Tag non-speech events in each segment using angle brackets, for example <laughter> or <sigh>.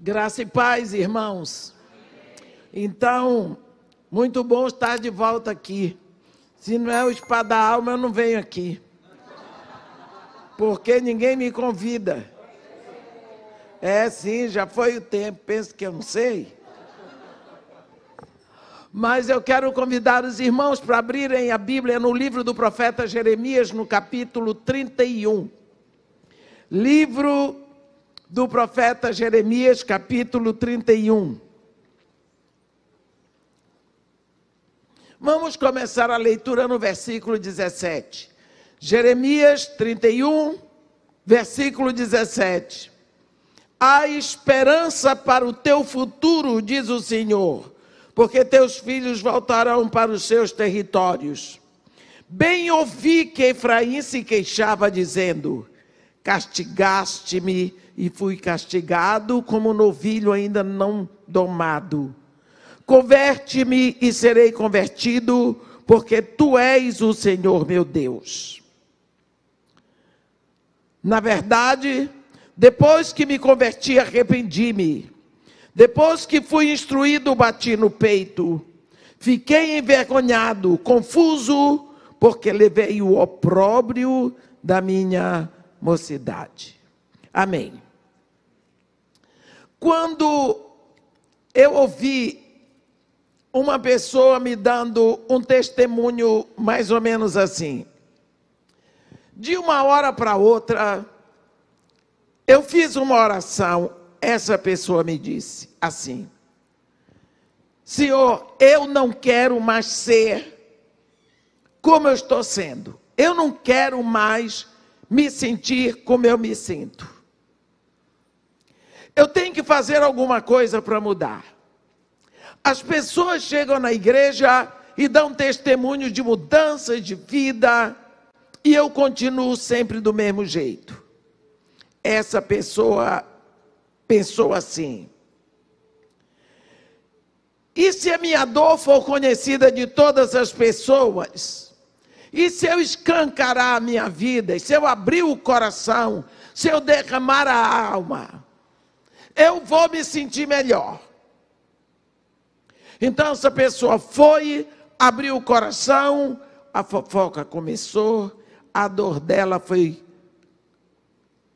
Graça e paz, irmãos. Então, muito bom estar de volta aqui. Se não é o espada alma, eu não venho aqui. Porque ninguém me convida. É sim, já foi o tempo, penso que eu não sei. Mas eu quero convidar os irmãos para abrirem a Bíblia no livro do profeta Jeremias, no capítulo 31. Livro do profeta Jeremias, capítulo 31. Vamos começar a leitura no versículo 17. Jeremias 31, versículo 17. Há esperança para o teu futuro, diz o Senhor, porque teus filhos voltarão para os seus territórios. Bem ouvi que Efraim se queixava, dizendo: Castigaste-me e fui castigado como novilho ainda não domado. Converte-me e serei convertido, porque tu és o Senhor meu Deus. Na verdade, depois que me converti, arrependi-me. Depois que fui instruído, bati no peito. Fiquei envergonhado, confuso, porque levei o opróbrio da minha mocidade. Amém. Quando eu ouvi uma pessoa me dando um testemunho mais ou menos assim. De uma hora para outra, eu fiz uma oração, essa pessoa me disse assim: Senhor, eu não quero mais ser como eu estou sendo. Eu não quero mais me sentir como eu me sinto fazer alguma coisa para mudar. As pessoas chegam na igreja e dão testemunho de mudanças de vida, e eu continuo sempre do mesmo jeito. Essa pessoa pensou assim: e se a minha dor for conhecida de todas as pessoas? E se eu escancarar a minha vida? E se eu abrir o coração? Se eu derramar a alma? eu vou me sentir melhor. Então essa pessoa foi, abriu o coração, a fofoca começou, a dor dela foi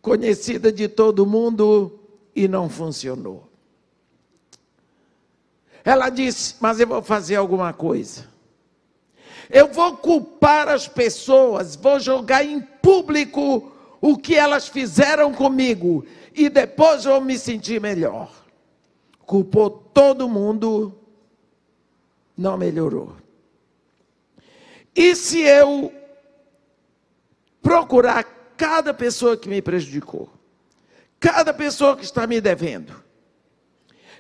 conhecida de todo mundo e não funcionou. Ela disse: Mas eu vou fazer alguma coisa. Eu vou culpar as pessoas, vou jogar em público o que elas fizeram comigo e depois vou me sentir melhor. Culpou todo mundo, não melhorou. E se eu procurar cada pessoa que me prejudicou, cada pessoa que está me devendo,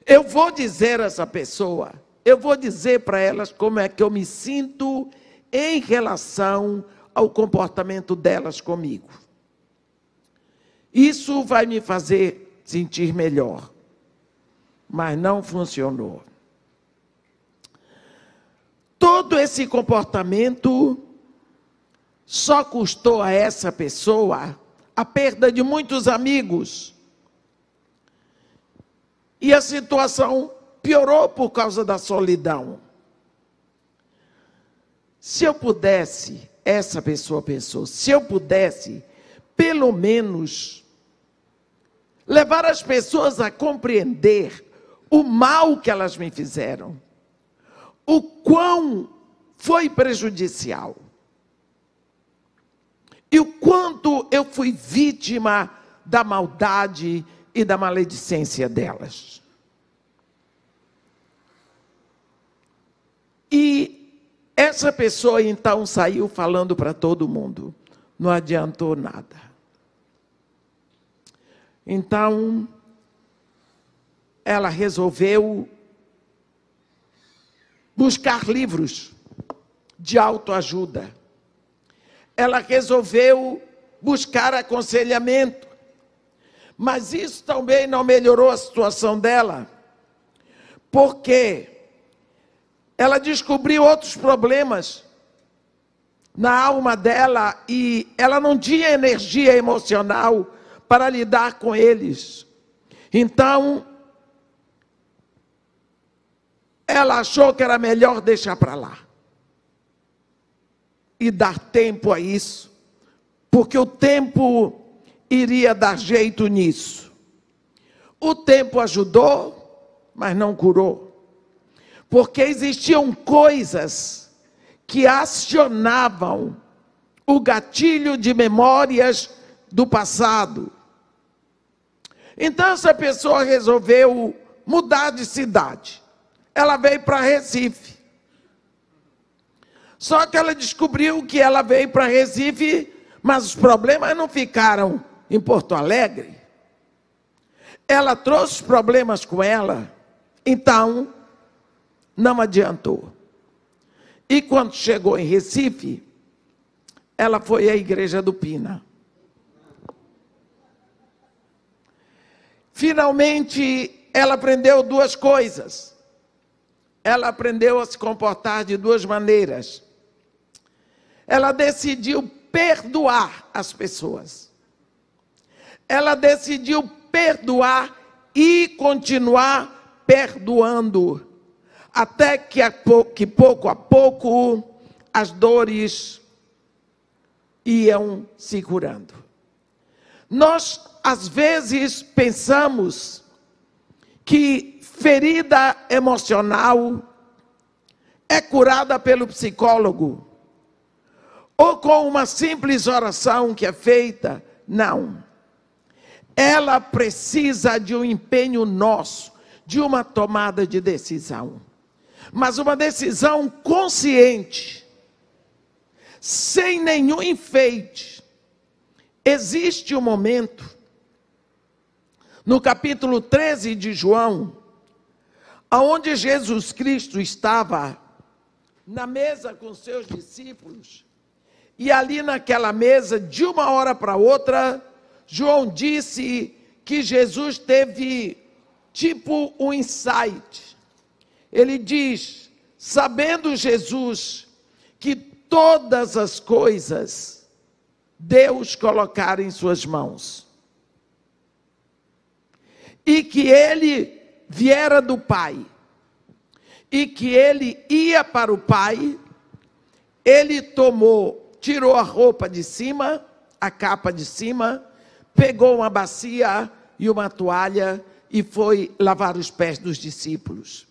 eu vou dizer a essa pessoa, eu vou dizer para elas como é que eu me sinto em relação ao comportamento delas comigo. Isso vai me fazer sentir melhor. Mas não funcionou. Todo esse comportamento só custou a essa pessoa a perda de muitos amigos. E a situação piorou por causa da solidão. Se eu pudesse, essa pessoa pensou, se eu pudesse, pelo menos levar as pessoas a compreender o mal que elas me fizeram, o quão foi prejudicial e o quanto eu fui vítima da maldade e da maledicência delas. E essa pessoa então saiu falando para todo mundo. Não adiantou nada. Então, ela resolveu buscar livros de autoajuda. Ela resolveu buscar aconselhamento. Mas isso também não melhorou a situação dela, porque ela descobriu outros problemas na alma dela e ela não tinha energia emocional para lidar com eles. Então, ela achou que era melhor deixar para lá e dar tempo a isso, porque o tempo iria dar jeito nisso. O tempo ajudou, mas não curou. Porque existiam coisas que acionavam o gatilho de memórias do passado então essa pessoa resolveu mudar de cidade. Ela veio para Recife. Só que ela descobriu que ela veio para Recife, mas os problemas não ficaram em Porto Alegre. Ela trouxe problemas com ela, então não adiantou. E quando chegou em Recife, ela foi à igreja do Pina. Finalmente, ela aprendeu duas coisas. Ela aprendeu a se comportar de duas maneiras. Ela decidiu perdoar as pessoas. Ela decidiu perdoar e continuar perdoando, até que, a pouco, que pouco a pouco as dores iam se curando. Nós às vezes pensamos que ferida emocional é curada pelo psicólogo ou com uma simples oração que é feita. Não. Ela precisa de um empenho nosso, de uma tomada de decisão. Mas uma decisão consciente, sem nenhum enfeite. Existe um momento no capítulo 13 de João, aonde Jesus Cristo estava na mesa com seus discípulos, e ali naquela mesa, de uma hora para outra, João disse que Jesus teve tipo um insight. Ele diz: sabendo Jesus que todas as coisas Deus colocar em suas mãos e que ele viera do Pai, e que ele ia para o Pai, ele tomou, tirou a roupa de cima, a capa de cima, pegou uma bacia e uma toalha e foi lavar os pés dos discípulos.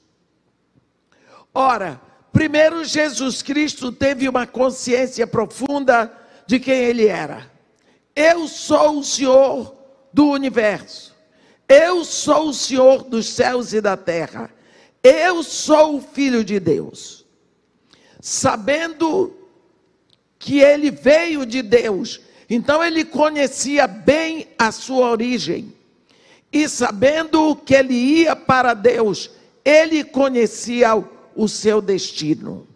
Ora, primeiro Jesus Cristo teve uma consciência profunda de quem ele era. Eu sou o Senhor do universo. Eu sou o Senhor dos céus e da terra. Eu sou o Filho de Deus. Sabendo que ele veio de Deus, então ele conhecia bem a sua origem. E sabendo que ele ia para Deus, ele conhecia o seu destino.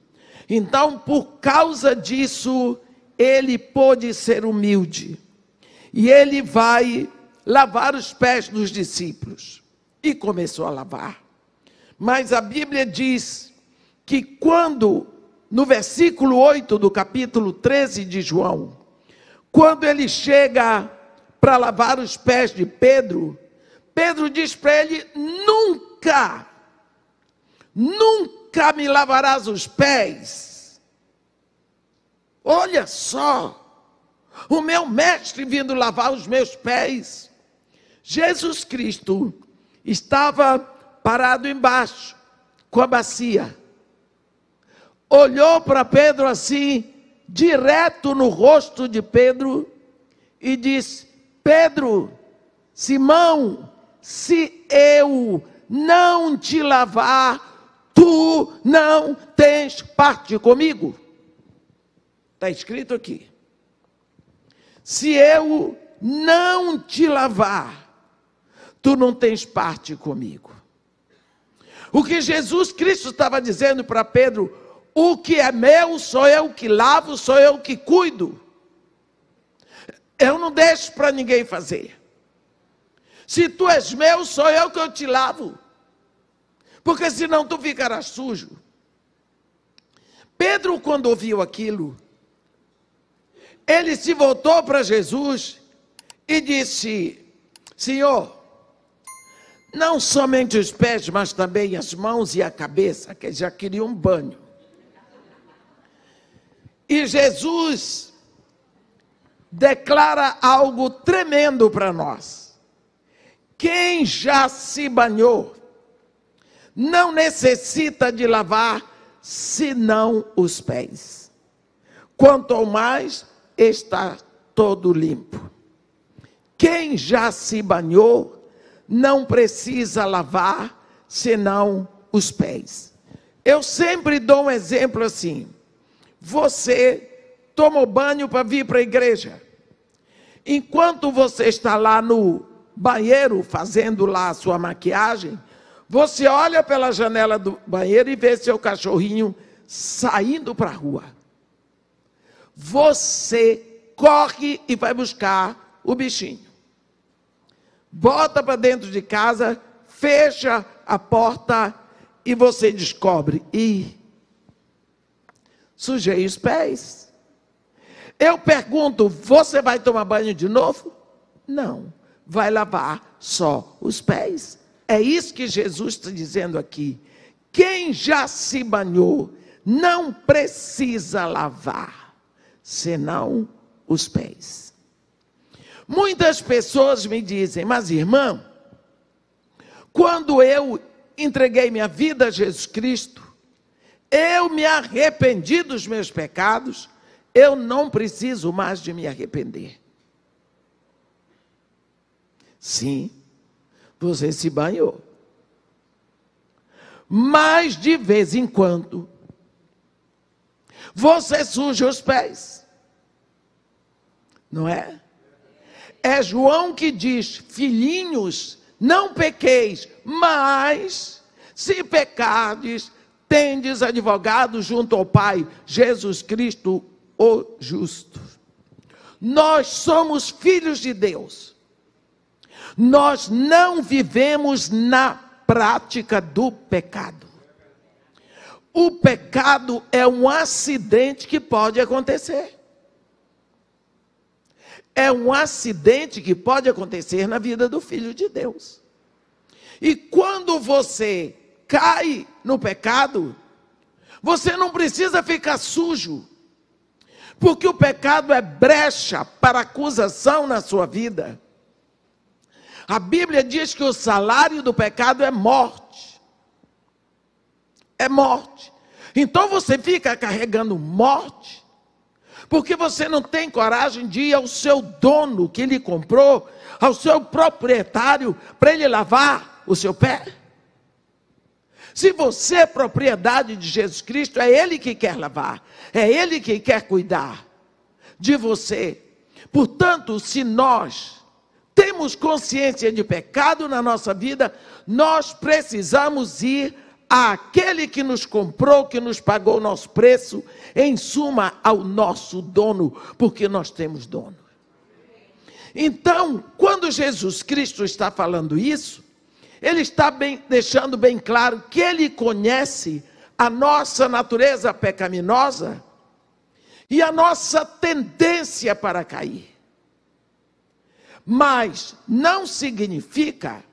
Então, por causa disso, ele pôde ser humilde. E ele vai lavar os pés dos discípulos. E começou a lavar. Mas a Bíblia diz que quando, no versículo 8 do capítulo 13 de João, quando ele chega para lavar os pés de Pedro, Pedro diz para ele: nunca, nunca me lavarás os pés. Olha só, o meu mestre vindo lavar os meus pés. Jesus Cristo estava parado embaixo, com a bacia. Olhou para Pedro assim, direto no rosto de Pedro, e disse: Pedro, Simão, se eu não te lavar, tu não tens parte comigo. Está escrito aqui. Se eu não te lavar, tu não tens parte comigo. O que Jesus Cristo estava dizendo para Pedro: o que é meu sou eu que lavo, sou eu que cuido. Eu não deixo para ninguém fazer. Se tu és meu, sou eu que eu te lavo. Porque senão tu ficarás sujo. Pedro, quando ouviu aquilo, ele se voltou para Jesus e disse: Senhor, não somente os pés, mas também as mãos e a cabeça, que já queria um banho. E Jesus declara algo tremendo para nós. Quem já se banhou não necessita de lavar senão os pés. Quanto ao mais, está todo limpo. Quem já se banhou não precisa lavar senão os pés. Eu sempre dou um exemplo assim. Você tomou banho para vir para a igreja. Enquanto você está lá no banheiro fazendo lá a sua maquiagem, você olha pela janela do banheiro e vê seu cachorrinho saindo para a rua. Você corre e vai buscar o bichinho bota para dentro de casa, fecha a porta e você descobre. E sujei os pés. Eu pergunto: você vai tomar banho de novo? Não, vai lavar só os pés. É isso que Jesus está dizendo aqui. Quem já se banhou não precisa lavar, senão os pés. Muitas pessoas me dizem, mas irmã, quando eu entreguei minha vida a Jesus Cristo, eu me arrependi dos meus pecados, eu não preciso mais de me arrepender. Sim, você se banhou. Mas de vez em quando, você suja os pés. Não é? é João que diz: Filhinhos, não pequeis, mas se pecardes, tendes advogado junto ao Pai, Jesus Cristo, o justo. Nós somos filhos de Deus. Nós não vivemos na prática do pecado. O pecado é um acidente que pode acontecer é um acidente que pode acontecer na vida do filho de Deus. E quando você cai no pecado, você não precisa ficar sujo, porque o pecado é brecha para acusação na sua vida. A Bíblia diz que o salário do pecado é morte. É morte. Então você fica carregando morte porque você não tem coragem de ir ao seu dono que lhe comprou, ao seu proprietário, para ele lavar o seu pé. Se você é propriedade de Jesus Cristo, é Ele que quer lavar, é Ele que quer cuidar de você. Portanto, se nós temos consciência de pecado na nossa vida, nós precisamos ir Aquele que nos comprou, que nos pagou o nosso preço, em suma, ao nosso dono, porque nós temos dono. Então, quando Jesus Cristo está falando isso, ele está bem, deixando bem claro que ele conhece a nossa natureza pecaminosa e a nossa tendência para cair. Mas não significa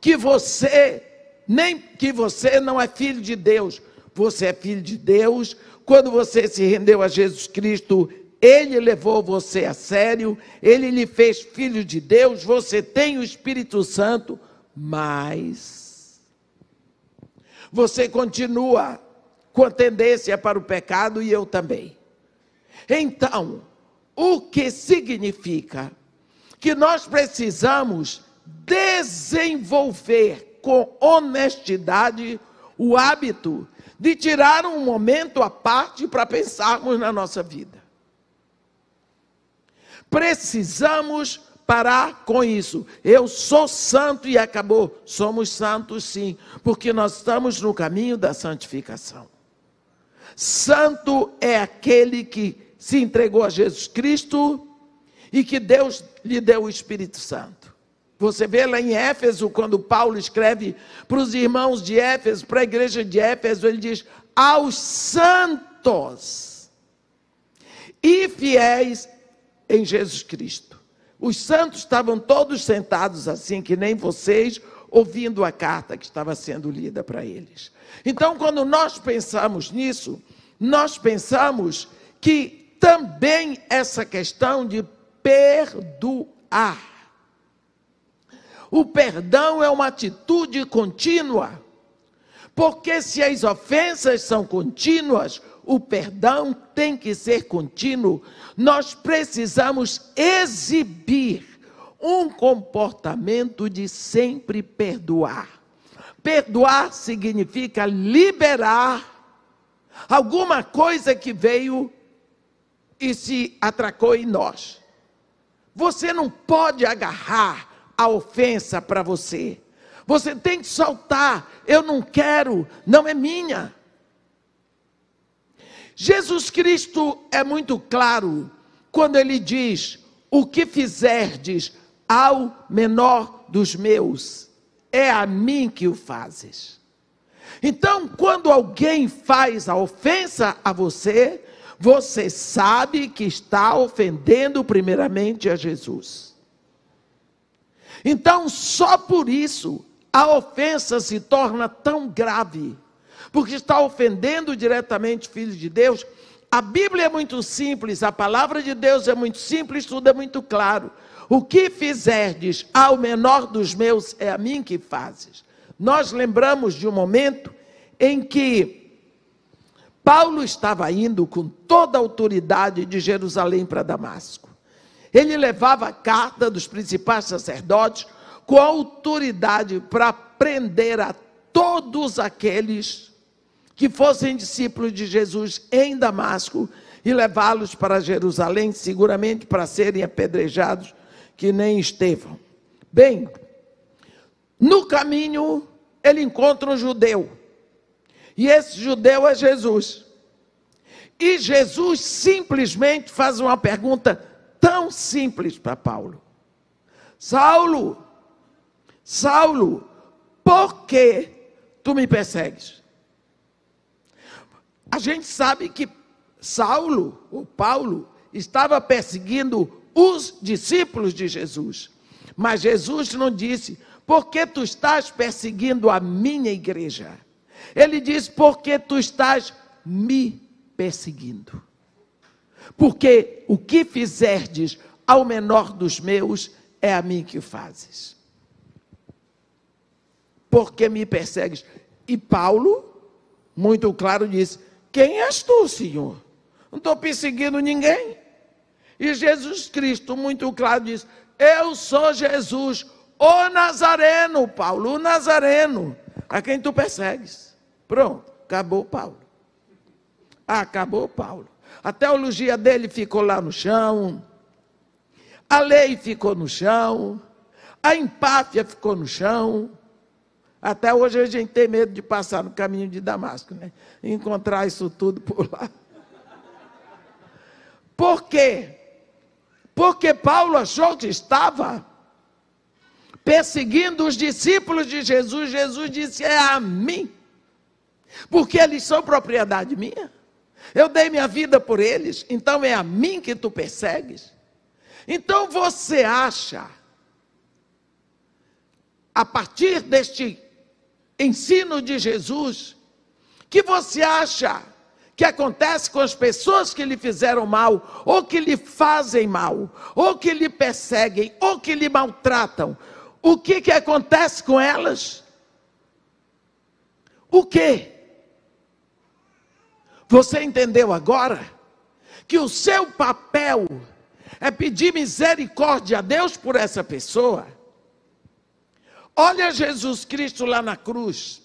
que você nem que você não é filho de Deus. Você é filho de Deus. Quando você se rendeu a Jesus Cristo, ele levou você a sério, ele lhe fez filho de Deus, você tem o Espírito Santo, mas você continua com a tendência para o pecado e eu também. Então, o que significa que nós precisamos desenvolver com honestidade o hábito de tirar um momento à parte para pensarmos na nossa vida. Precisamos parar com isso. Eu sou santo e acabou. Somos santos, sim, porque nós estamos no caminho da santificação. Santo é aquele que se entregou a Jesus Cristo e que Deus lhe deu o Espírito Santo. Você vê lá em Éfeso, quando Paulo escreve para os irmãos de Éfeso, para a igreja de Éfeso, ele diz: aos santos e fiéis em Jesus Cristo. Os santos estavam todos sentados assim, que nem vocês, ouvindo a carta que estava sendo lida para eles. Então, quando nós pensamos nisso, nós pensamos que também essa questão de perdoar o perdão é uma atitude contínua. Porque se as ofensas são contínuas, o perdão tem que ser contínuo. Nós precisamos exibir um comportamento de sempre perdoar. Perdoar significa liberar alguma coisa que veio e se atracou em nós. Você não pode agarrar a ofensa para você. Você tem que soltar. Eu não quero, não é minha. Jesus Cristo é muito claro quando ele diz: O que fizerdes ao menor dos meus, é a mim que o fazes. Então, quando alguém faz a ofensa a você, você sabe que está ofendendo primeiramente a Jesus. Então, só por isso a ofensa se torna tão grave, porque está ofendendo diretamente o Filho de Deus. A Bíblia é muito simples, a palavra de Deus é muito simples, tudo é muito claro. O que fizerdes ao menor dos meus é a mim que fazes. Nós lembramos de um momento em que Paulo estava indo com toda a autoridade de Jerusalém para Damasco. Ele levava a carta dos principais sacerdotes com autoridade para prender a todos aqueles que fossem discípulos de Jesus em Damasco e levá-los para Jerusalém, seguramente para serem apedrejados, que nem Estevão. Bem, no caminho ele encontra um judeu. E esse judeu é Jesus. E Jesus simplesmente faz uma pergunta tão simples para Paulo. Saulo, Saulo, por que tu me persegues? A gente sabe que Saulo, ou Paulo, estava perseguindo os discípulos de Jesus. Mas Jesus não disse, por que tu estás perseguindo a minha igreja? Ele disse, porque tu estás me perseguindo porque o que fizerdes ao menor dos meus, é a mim que o fazes. Porque me persegues? E Paulo, muito claro, disse: Quem és tu, Senhor? Não estou perseguindo ninguém. E Jesus Cristo, muito claro, disse: Eu sou Jesus, o Nazareno, Paulo, o Nazareno, a quem tu persegues. Pronto, acabou Paulo. Acabou Paulo. A teologia dele ficou lá no chão, a lei ficou no chão, a empáfia ficou no chão. Até hoje a gente tem medo de passar no caminho de Damasco, né? Encontrar isso tudo por lá. Por quê? Porque Paulo achou que estava perseguindo os discípulos de Jesus. Jesus disse: É a mim, porque eles são propriedade minha. Eu dei minha vida por eles, então é a mim que tu persegues? Então você acha, a partir deste ensino de Jesus, que você acha que acontece com as pessoas que lhe fizeram mal, ou que lhe fazem mal, ou que lhe perseguem, ou que lhe maltratam. O que, que acontece com elas? O quê? Você entendeu agora? Que o seu papel é pedir misericórdia a Deus por essa pessoa. Olha Jesus Cristo lá na cruz.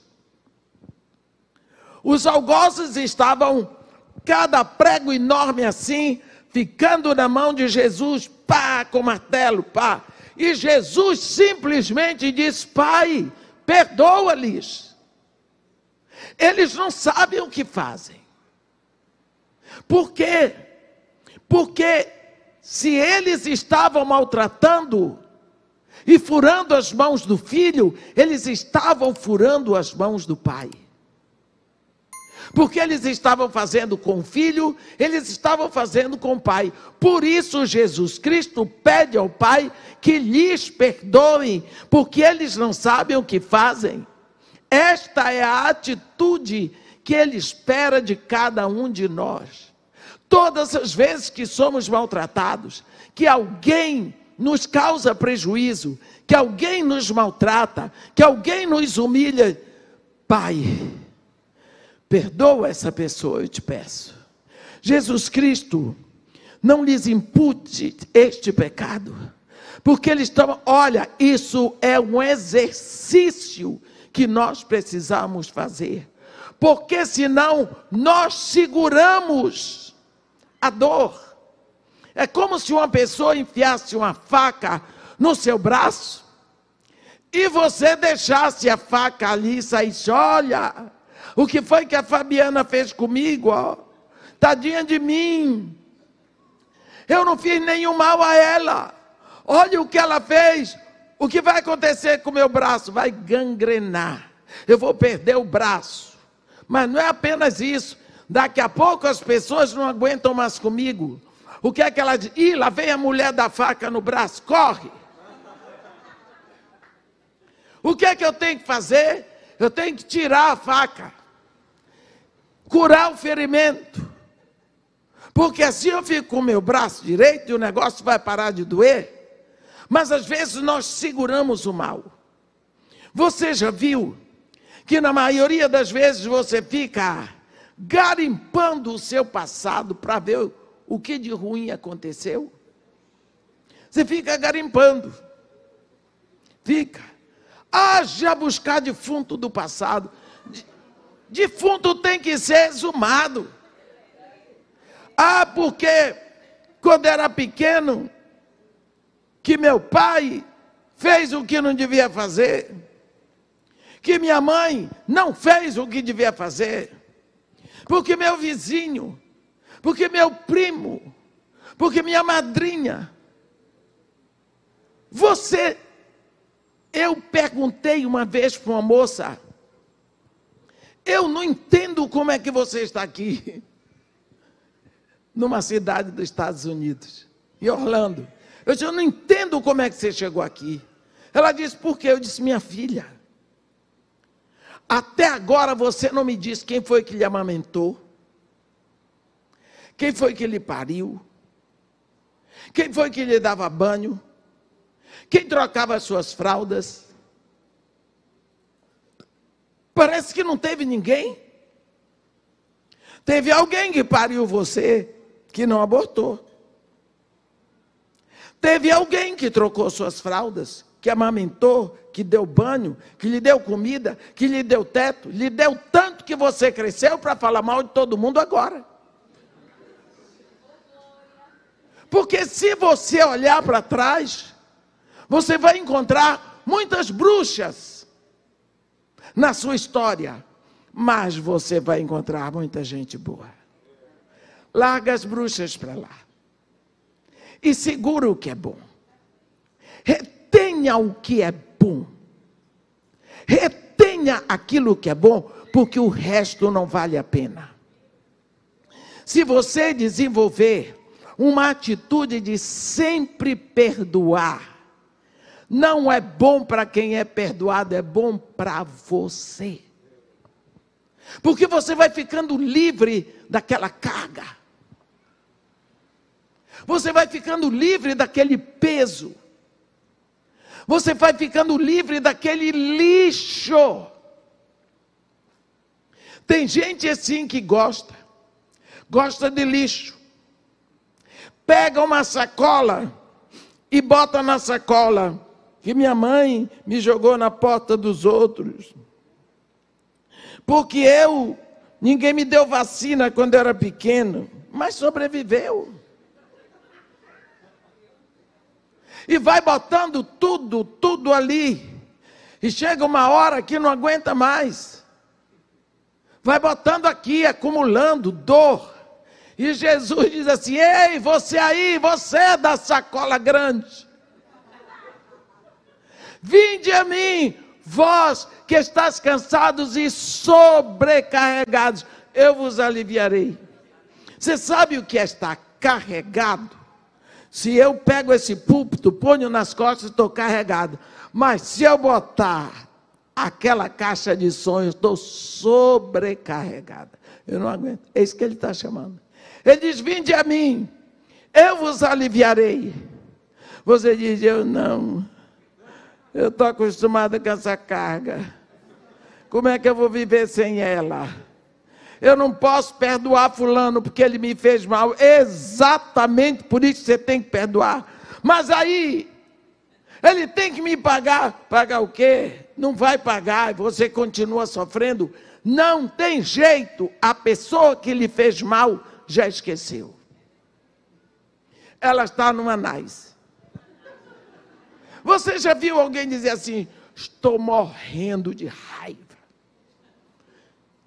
Os algozes estavam, cada prego enorme assim, ficando na mão de Jesus, pá, com martelo, pá. E Jesus simplesmente disse: Pai, perdoa-lhes. Eles não sabem o que fazem. Por quê? Porque se eles estavam maltratando e furando as mãos do filho, eles estavam furando as mãos do pai. Porque eles estavam fazendo com o filho, eles estavam fazendo com o pai. Por isso, Jesus Cristo pede ao Pai que lhes perdoem, porque eles não sabem o que fazem. Esta é a atitude que Ele espera de cada um de nós. Todas as vezes que somos maltratados, que alguém nos causa prejuízo, que alguém nos maltrata, que alguém nos humilha, Pai, perdoa essa pessoa, eu te peço. Jesus Cristo, não lhes impute este pecado, porque eles estão, olha, isso é um exercício que nós precisamos fazer, porque senão nós seguramos a dor. É como se uma pessoa enfiasse uma faca no seu braço e você deixasse a faca ali e saísse: olha, o que foi que a Fabiana fez comigo? Ó? Tadinha de mim. Eu não fiz nenhum mal a ela. Olha o que ela fez. O que vai acontecer com o meu braço? Vai gangrenar. Eu vou perder o braço. Mas não é apenas isso. Daqui a pouco as pessoas não aguentam mais comigo. O que é que ela diz? Ih, lá vem a mulher da faca no braço, corre! O que é que eu tenho que fazer? Eu tenho que tirar a faca, curar o ferimento, porque assim eu fico com o meu braço direito e o negócio vai parar de doer. Mas às vezes nós seguramos o mal. Você já viu que na maioria das vezes você fica garimpando o seu passado para ver o que de ruim aconteceu? Você fica garimpando. Fica. Ah, já buscar defunto do passado. Defunto tem que ser exumado. Ah, porque quando era pequeno, que meu pai fez o que não devia fazer, que minha mãe não fez o que devia fazer porque meu vizinho, porque meu primo, porque minha madrinha. Você, eu perguntei uma vez para uma moça, eu não entendo como é que você está aqui, <laughs> numa cidade dos Estados Unidos, em Orlando. Eu disse, eu não entendo como é que você chegou aqui. Ela disse, por quê? Eu disse, minha filha, até agora você não me disse quem foi que lhe amamentou, quem foi que lhe pariu, quem foi que lhe dava banho, quem trocava as suas fraldas. Parece que não teve ninguém. Teve alguém que pariu você que não abortou. Teve alguém que trocou suas fraldas, que amamentou, que deu banho, que lhe deu comida, que lhe deu teto, lhe deu tanto que você cresceu para falar mal de todo mundo agora. Porque se você olhar para trás, você vai encontrar muitas bruxas na sua história, mas você vai encontrar muita gente boa. Larga as bruxas para lá e segura o que é bom. Retenha o que é bom bom. Retenha aquilo que é bom, porque o resto não vale a pena. Se você desenvolver uma atitude de sempre perdoar, não é bom para quem é perdoado, é bom para você. Porque você vai ficando livre daquela carga. Você vai ficando livre daquele peso. Você vai ficando livre daquele lixo. Tem gente assim que gosta, gosta de lixo. Pega uma sacola e bota na sacola que minha mãe me jogou na porta dos outros. Porque eu, ninguém me deu vacina quando eu era pequeno, mas sobreviveu. e vai botando tudo, tudo ali. E chega uma hora que não aguenta mais. Vai botando aqui, acumulando dor. E Jesus diz assim: Ei, você aí, você é da sacola grande. Vinde a mim, vós que estáis cansados e sobrecarregados, eu vos aliviarei. Você sabe o que é estar carregado? Se eu pego esse púlpito, ponho nas costas e estou carregado. Mas se eu botar aquela caixa de sonhos, estou sobrecarregada. Eu não aguento. É isso que ele está chamando. Ele diz: Vinde a mim, eu vos aliviarei. Você diz: Eu não. Eu estou acostumada com essa carga. Como é que eu vou viver sem ela? eu não posso perdoar Fulano porque ele me fez mal. Exatamente por isso você tem que perdoar. Mas aí, ele tem que me pagar. Pagar o quê? Não vai pagar e você continua sofrendo. Não tem jeito, a pessoa que lhe fez mal já esqueceu. Ela está numa análise. Você já viu alguém dizer assim: estou morrendo de raiva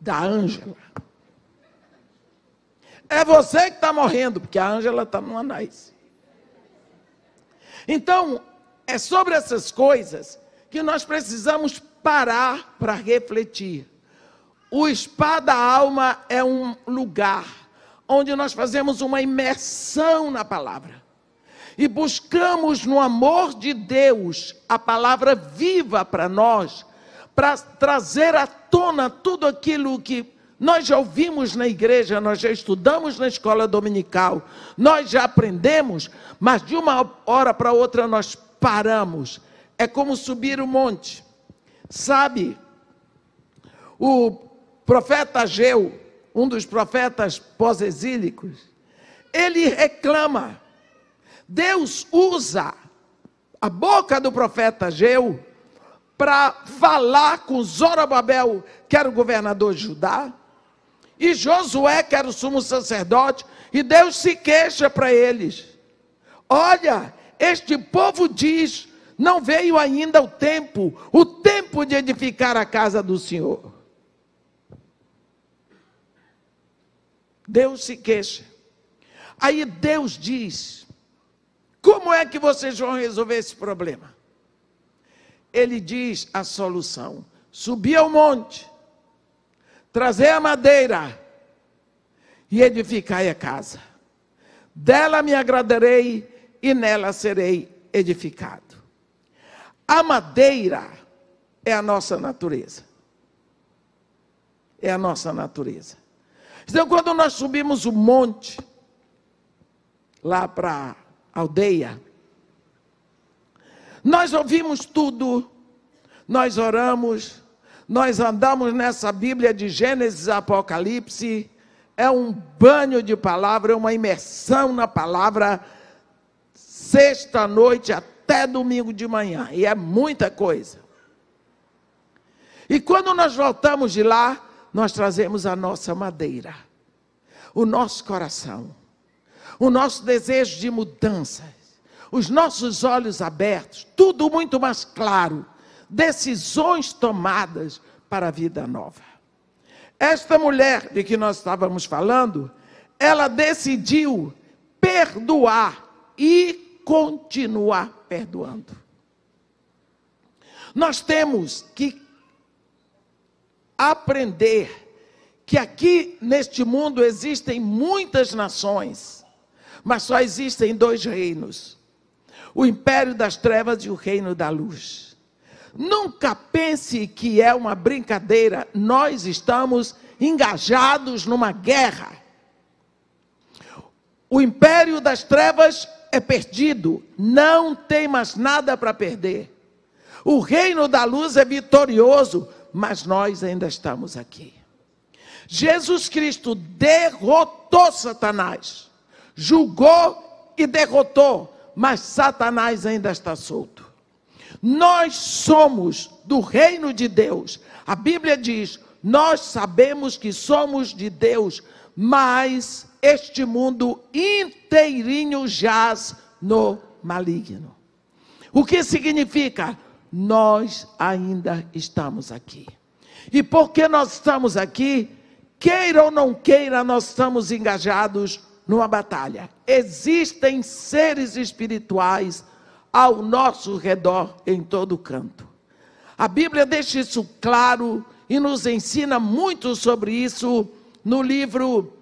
da Ângela? É você que está morrendo, porque a Ângela está no anais. Então, é sobre essas coisas que nós precisamos parar para refletir. O spa da alma é um lugar onde nós fazemos uma imersão na palavra e buscamos no amor de Deus a palavra viva para nós, para trazer à tona tudo aquilo que nós já ouvimos na igreja, nós já estudamos na escola dominical, nós já aprendemos, mas de uma hora para outra nós paramos. É como subir o um monte. Sabe, o profeta Geu, um dos profetas pós-exílicos, ele reclama. Deus usa a boca do profeta Geu para falar com Zorobabel, que era o governador de Judá, e Josué, que era o sumo sacerdote, e Deus se queixa para eles: Olha, este povo diz: não veio ainda o tempo, o tempo de edificar a casa do Senhor. Deus se queixa. Aí Deus diz: Como é que vocês vão resolver esse problema? Ele diz a solução: subir ao monte Trazei a madeira e edificai a casa. Dela me agradarei e nela serei edificado. A madeira é a nossa natureza. É a nossa natureza. Então, quando nós subimos o monte, lá para a aldeia, nós ouvimos tudo, nós oramos, nós andamos nessa Bíblia de Gênesis a Apocalipse, é um banho de palavra, é uma imersão na palavra, sexta-noite até domingo de manhã, e é muita coisa. E quando nós voltamos de lá, nós trazemos a nossa madeira, o nosso coração, o nosso desejo de mudanças, os nossos olhos abertos, tudo muito mais claro decisões tomadas para a vida nova. Esta mulher de que nós estávamos falando, ela decidiu perdoar e continuar perdoando. Nós temos que aprender que aqui neste mundo existem muitas nações, mas só existem dois reinos: o império das trevas e o reino da luz. Nunca pense que é uma brincadeira, nós estamos engajados numa guerra. O império das trevas é perdido, não tem mais nada para perder. O reino da luz é vitorioso, mas nós ainda estamos aqui. Jesus Cristo derrotou Satanás, julgou e derrotou, mas Satanás ainda está solto. Nós somos do reino de Deus. A Bíblia diz: nós sabemos que somos de Deus, mas este mundo inteirinho jaz no maligno. O que significa? Nós ainda estamos aqui. E porque nós estamos aqui, queira ou não queira, nós estamos engajados numa batalha. Existem seres espirituais ao nosso redor, em todo canto. A Bíblia deixa isso claro e nos ensina muito sobre isso no livro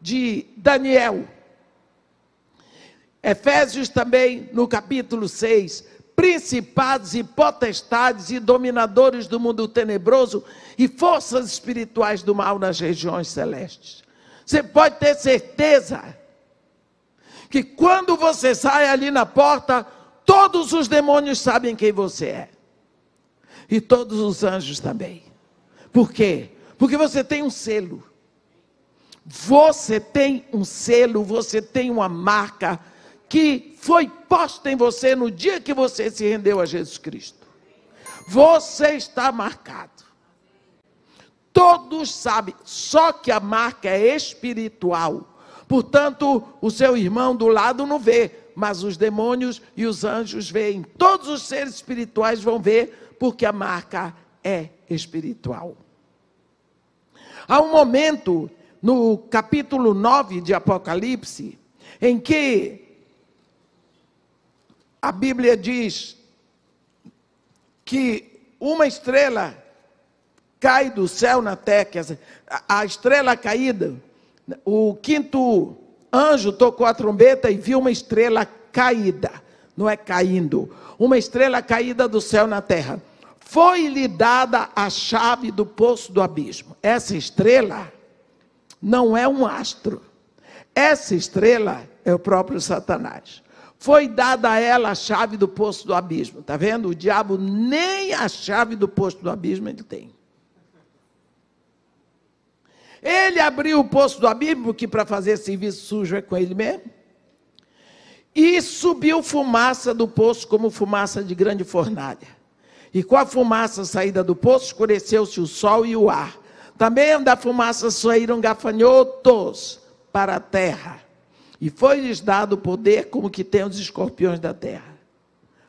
de Daniel. Efésios também, no capítulo 6, principados e potestades e dominadores do mundo tenebroso e forças espirituais do mal nas regiões celestes. Você pode ter certeza que quando você sai ali na porta, Todos os demônios sabem quem você é. E todos os anjos também. Por quê? Porque você tem um selo. Você tem um selo, você tem uma marca que foi posta em você no dia que você se rendeu a Jesus Cristo. Você está marcado. Todos sabem, só que a marca é espiritual. Portanto, o seu irmão do lado não vê, mas os demônios e os anjos veem. Todos os seres espirituais vão ver, porque a marca é espiritual. Há um momento no capítulo 9 de Apocalipse em que a Bíblia diz que uma estrela cai do céu na terra, a estrela caída, o quinto Anjo tocou a trombeta e viu uma estrela caída, não é caindo, uma estrela caída do céu na terra. Foi-lhe dada a chave do poço do abismo. Essa estrela não é um astro. Essa estrela é o próprio Satanás. Foi dada a ela a chave do poço do abismo. Está vendo? O diabo nem a chave do poço do abismo ele tem. Ele abriu o poço do abismo, que para fazer serviço sujo é com ele mesmo. E subiu fumaça do poço como fumaça de grande fornalha. E com a fumaça saída do poço, escureceu-se o sol e o ar. Também da fumaça saíram gafanhotos para a terra. E foi-lhes dado poder como que tem os escorpiões da terra.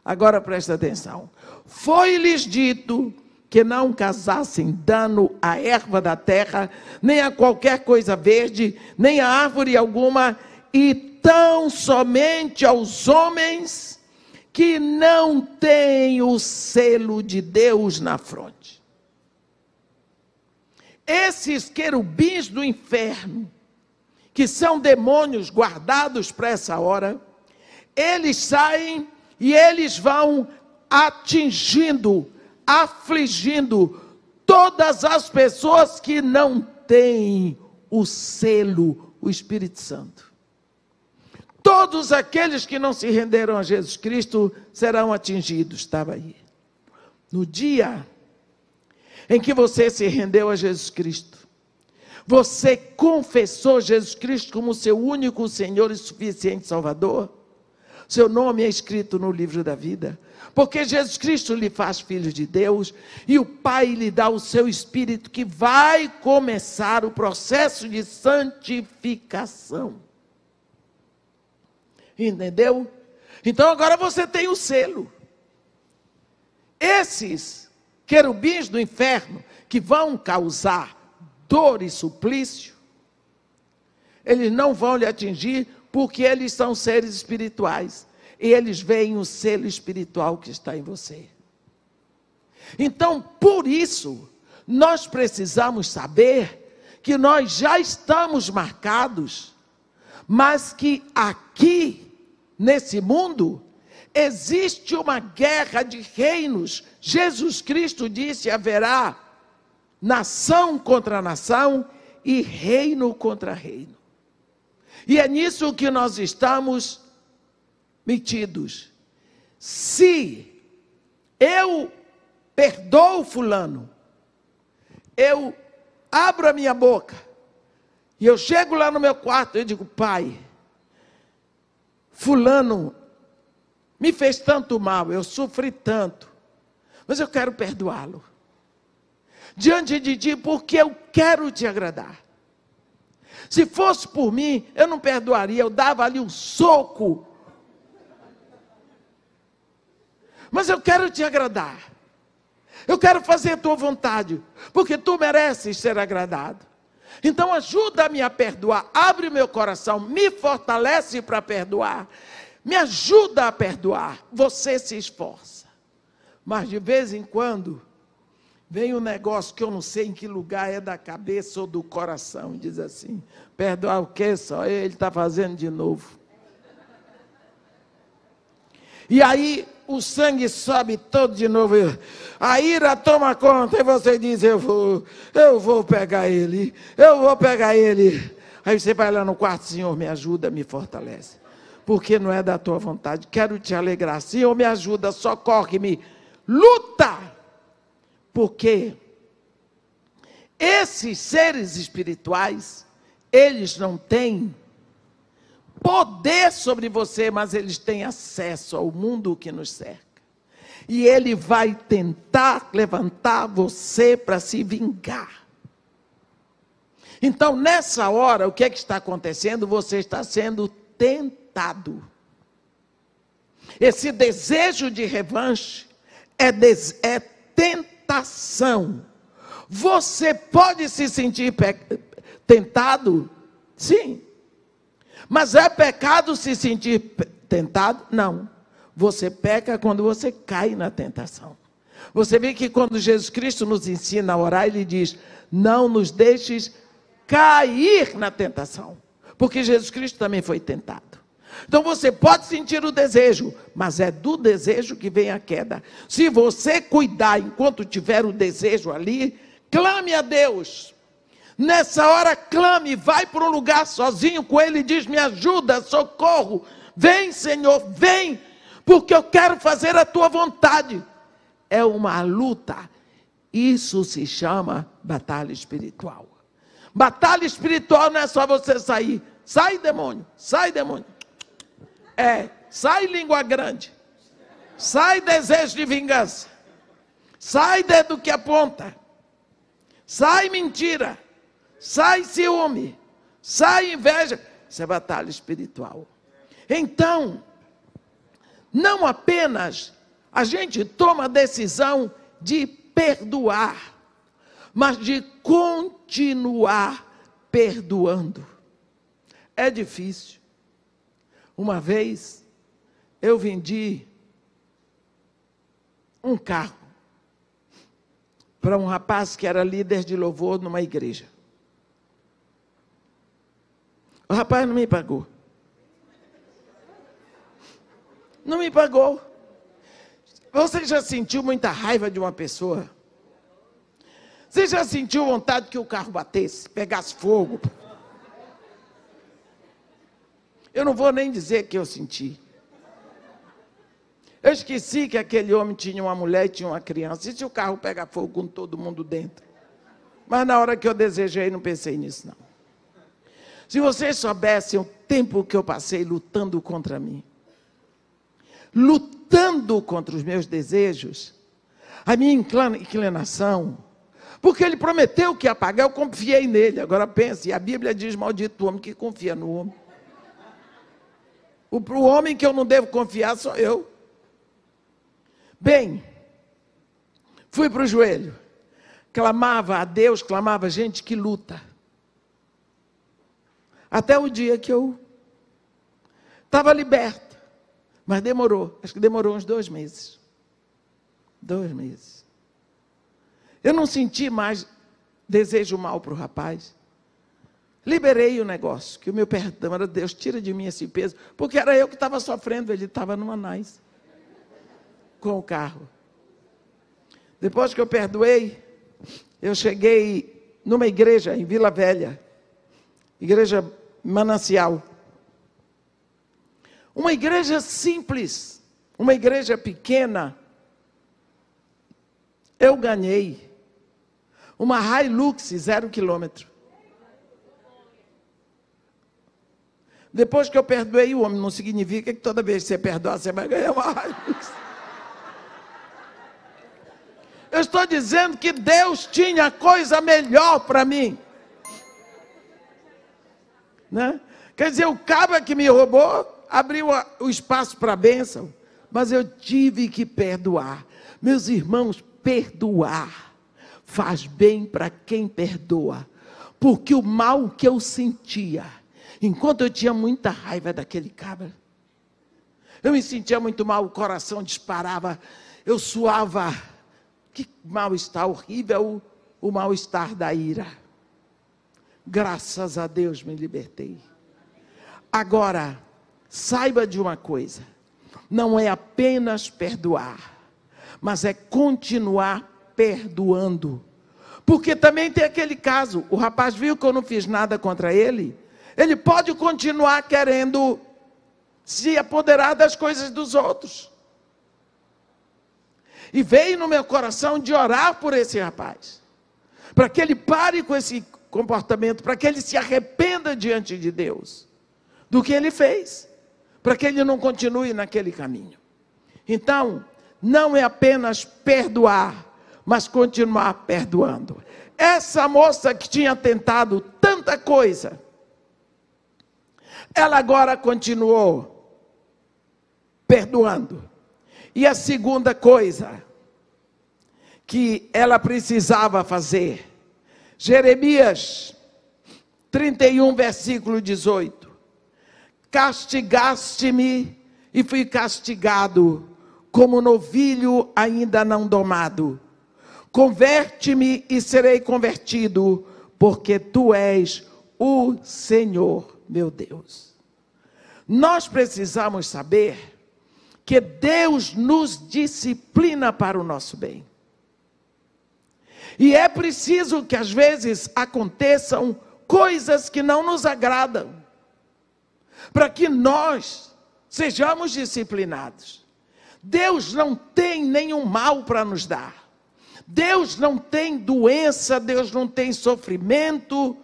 Agora presta atenção. Foi-lhes dito que não causassem dano à erva da terra, nem a qualquer coisa verde, nem a árvore alguma, e tão somente aos homens que não têm o selo de Deus na fronte. Esses querubins do inferno, que são demônios guardados para essa hora, eles saem e eles vão atingindo afligindo todas as pessoas que não têm o selo, o Espírito Santo. Todos aqueles que não se renderam a Jesus Cristo serão atingidos, estava aí. No dia em que você se rendeu a Jesus Cristo, você confessou Jesus Cristo como seu único Senhor e suficiente Salvador, seu nome é escrito no livro da vida porque Jesus Cristo lhe faz filho de Deus e o Pai lhe dá o seu espírito que vai começar o processo de santificação. Entendeu? Então agora você tem o selo. Esses querubins do inferno que vão causar dor e suplício, eles não vão lhe atingir porque eles são seres espirituais e eles veem o selo espiritual que está em você. Então, por isso, nós precisamos saber que nós já estamos marcados, mas que aqui, nesse mundo, existe uma guerra de reinos. Jesus Cristo disse: haverá nação contra nação e reino contra reino. E é nisso que nós estamos metidos. Se eu perdoo Fulano, eu abro a minha boca e eu chego lá no meu quarto e digo, pai, Fulano me fez tanto mal, eu sofri tanto, mas eu quero perdoá-lo. Diante de ti, porque eu quero te agradar. Se fosse por mim, eu não perdoaria, eu dava ali um soco mas eu quero te agradar. Eu quero fazer a tua vontade, porque tu mereces ser agradado. Então ajuda-me a perdoar, abre meu coração, me fortalece para perdoar, me ajuda a perdoar. Você se esforça, mas de vez em quando vem um negócio que eu não sei em que lugar é da cabeça ou do coração, e diz assim: perdoar o que só ele está fazendo de novo. E aí o sangue sobe todo de novo. A ira toma conta e você diz: Eu vou, eu vou pegar ele, eu vou pegar ele. Aí você vai lá no quarto: Senhor, me ajuda, me fortalece, porque não é da tua vontade. Quero te alegrar. Senhor, me ajuda, socorre-me. Luta, porque esses seres espirituais, eles não têm poder sobre você, mas eles têm acesso ao mundo que nos cerca. E ele vai tentar levantar você para se vingar. Então, nessa hora, o que é que está acontecendo? Você está sendo tentado. Esse desejo de revanche é, des... é tentação. Você pode se sentir tentado? Sim. Mas é pecado se sentir tentado? Não. Você peca quando você cai na tentação. Você vê que quando Jesus Cristo nos ensina a orar, ele diz: Não nos deixes cair na tentação. Porque Jesus Cristo também foi tentado. Então você pode sentir o desejo, mas é do desejo que vem a queda. Se você cuidar enquanto tiver o desejo ali, clame a Deus, Nessa hora clame, vai para um lugar sozinho com ele e diz: Me ajuda, socorro. Vem, Senhor, vem, porque eu quero fazer a tua vontade. É uma luta. Isso se chama batalha espiritual. Batalha espiritual não é só você sair. Sai, demônio, sai, demônio. É, sai, língua grande. Sai, desejo de vingança. Sai, dedo que aponta. Sai, mentira sai ciúme, sai inveja. Isso é batalha espiritual. Então, não apenas a gente toma a decisão de perdoar, mas de continuar perdoando. É difícil. Uma vez eu vendi um carro para um rapaz que era líder de louvor numa igreja. O rapaz não me pagou. Não me pagou. Você já sentiu muita raiva de uma pessoa? Você já sentiu vontade que o carro batesse, pegasse fogo? Eu não vou nem dizer que eu senti. Eu esqueci que aquele homem tinha uma mulher e tinha uma criança. E se o carro pega fogo com todo mundo dentro? Mas na hora que eu desejei, não pensei nisso, não. Se vocês soubessem o tempo que eu passei lutando contra mim, lutando contra os meus desejos, a minha inclinação, porque ele prometeu que ia pagar, eu confiei nele. Agora pense, a Bíblia diz: maldito o homem que confia no homem. O, o homem que eu não devo confiar sou eu. Bem, fui para o joelho, clamava a Deus, clamava, gente que luta. Até o dia que eu estava liberta. Mas demorou, acho que demorou uns dois meses. Dois meses. Eu não senti mais desejo mal para o rapaz. Liberei o negócio, que o meu perdão era Deus, tira de mim esse peso, porque era eu que estava sofrendo, ele estava no Anais com o carro. Depois que eu perdoei, eu cheguei numa igreja em Vila Velha, igreja manancial. Uma igreja simples, uma igreja pequena. Eu ganhei uma Hilux zero quilômetro. Depois que eu perdoei o homem, não significa que toda vez que você perdoar, você vai ganhar uma Hilux. Eu estou dizendo que Deus tinha coisa melhor para mim. Né? Quer dizer, o cabra é que me roubou abriu o espaço para a bênção, mas eu tive que perdoar. Meus irmãos, perdoar faz bem para quem perdoa, porque o mal que eu sentia, enquanto eu tinha muita raiva daquele cabra, eu me sentia muito mal, o coração disparava, eu suava. Que mal-estar horrível o mal-estar da ira graças a Deus me libertei. Agora, saiba de uma coisa: não é apenas perdoar, mas é continuar perdoando. Porque também tem aquele caso: o rapaz viu que eu não fiz nada contra ele, ele pode continuar querendo se apoderar das coisas dos outros. E veio no meu coração de orar por esse rapaz, para que ele pare com esse comportamento, para que ele se arrependa diante de Deus do que ele fez, para que ele não continue naquele caminho. Então, não é apenas perdoar, mas continuar perdoando. Essa moça que tinha tentado tanta coisa, ela agora continuou perdoando. E a segunda coisa que ela precisava fazer Jeremias 31, versículo 18: Castigaste-me e fui castigado, como novilho ainda não domado. Converte-me e serei convertido, porque tu és o Senhor, meu Deus. Nós precisamos saber que Deus nos disciplina para o nosso bem. E é preciso que às vezes aconteçam coisas que não nos agradam, para que nós sejamos disciplinados. Deus não tem nenhum mal para nos dar. Deus não tem doença, Deus não tem sofrimento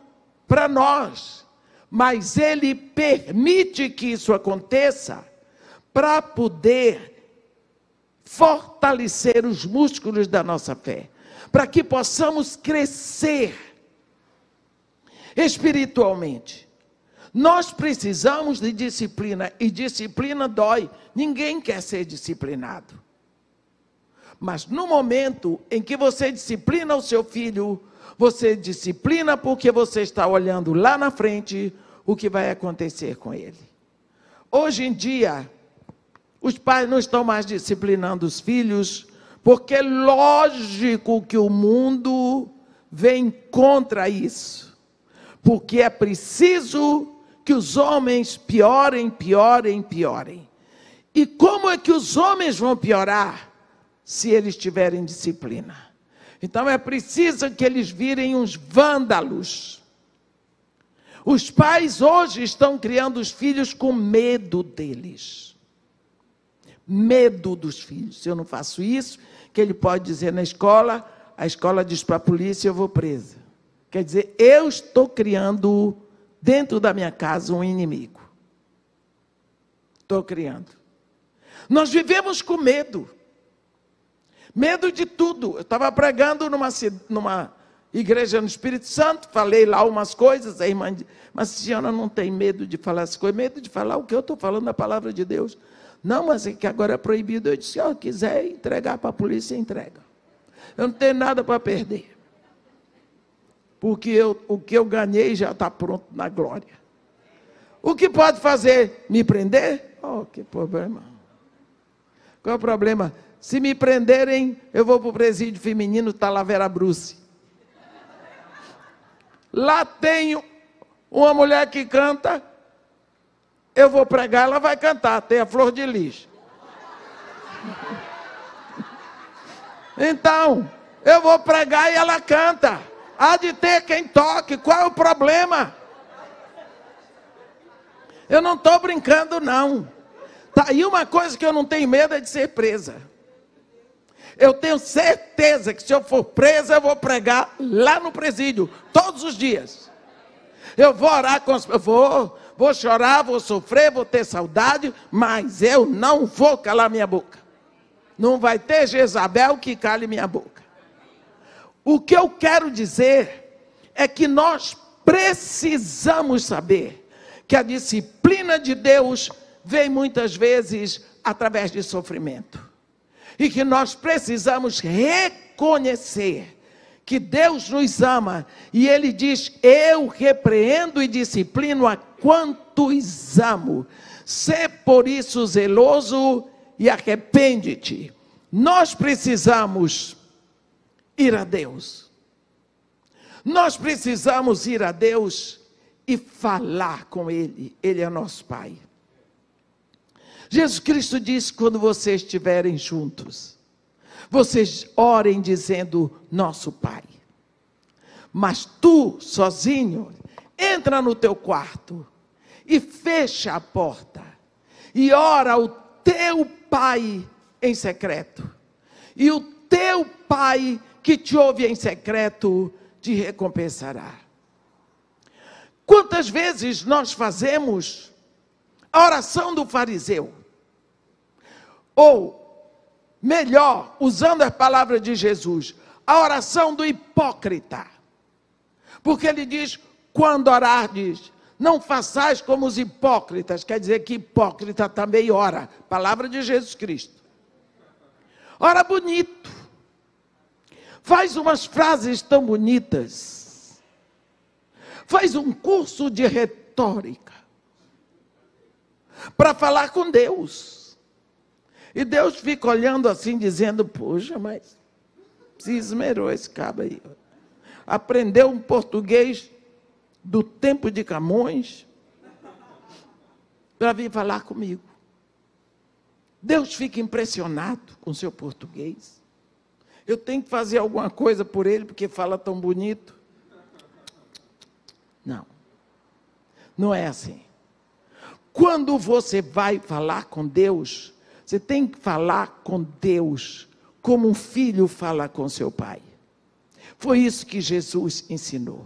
para nós, mas Ele permite que isso aconteça para poder fortalecer os músculos da nossa fé para que possamos crescer espiritualmente. Nós precisamos de disciplina e disciplina dói. Ninguém quer ser disciplinado. Mas no momento em que você disciplina o seu filho, você disciplina porque você está olhando lá na frente o que vai acontecer com ele. Hoje em dia, os pais não estão mais disciplinando os filhos porque é lógico que o mundo vem contra isso. Porque é preciso que os homens piorem, piorem, piorem. E como é que os homens vão piorar se eles tiverem disciplina? Então é preciso que eles virem uns vândalos. Os pais hoje estão criando os filhos com medo deles medo dos filhos. Se eu não faço isso, que ele pode dizer na escola, a escola diz para a polícia, eu vou presa. Quer dizer, eu estou criando dentro da minha casa um inimigo. Estou criando. Nós vivemos com medo. Medo de tudo. Eu estava pregando numa, numa igreja no Espírito Santo, falei lá umas coisas, a irmã disse, mas senhora não tem medo de falar essas coisas, medo de falar o que eu estou falando, a palavra de Deus. Não, mas é que agora é proibido. Eu disse: ó, quiser entregar para a polícia, entrega. Eu não tenho nada para perder. Porque eu, o que eu ganhei já está pronto na glória. O que pode fazer? Me prender? Oh, que problema. Qual é o problema? Se me prenderem, eu vou para o presídio feminino Talavera tá Bruce. Lá tem uma mulher que canta eu vou pregar, ela vai cantar, tem a flor de lixo. Então, eu vou pregar e ela canta. Há de ter quem toque, qual é o problema? Eu não estou brincando, não. Tá, e uma coisa que eu não tenho medo é de ser presa. Eu tenho certeza que se eu for presa, eu vou pregar lá no presídio, todos os dias. Eu vou orar com as eu vou vou chorar, vou sofrer, vou ter saudade, mas eu não vou calar minha boca. Não vai ter Jezabel que cale minha boca. O que eu quero dizer é que nós precisamos saber que a disciplina de Deus vem muitas vezes através de sofrimento. E que nós precisamos reconhecer que Deus nos ama e ele diz: Eu repreendo e disciplino a quantos amo. Sê por isso zeloso e arrepende-te. Nós precisamos ir a Deus. Nós precisamos ir a Deus e falar com Ele. Ele é nosso Pai. Jesus Cristo disse: quando vocês estiverem juntos, vocês orem dizendo: Nosso Pai. Mas tu, sozinho, entra no teu quarto e fecha a porta e ora o teu Pai em secreto. E o teu Pai que te ouve em secreto te recompensará. Quantas vezes nós fazemos a oração do fariseu? Ou melhor, usando as palavras de Jesus, a oração do hipócrita. Porque ele diz: quando orar, diz, não façais como os hipócritas, quer dizer que hipócrita também ora, palavra de Jesus Cristo. Ora bonito, faz umas frases tão bonitas, faz um curso de retórica para falar com Deus e Deus fica olhando assim, dizendo: Poxa, mas se esmerou esse cabo aí. Aprendeu um português do tempo de Camões para vir falar comigo. Deus fica impressionado com seu português. Eu tenho que fazer alguma coisa por ele porque fala tão bonito. Não. Não é assim. Quando você vai falar com Deus, você tem que falar com Deus como um filho fala com seu pai. Foi isso que Jesus ensinou.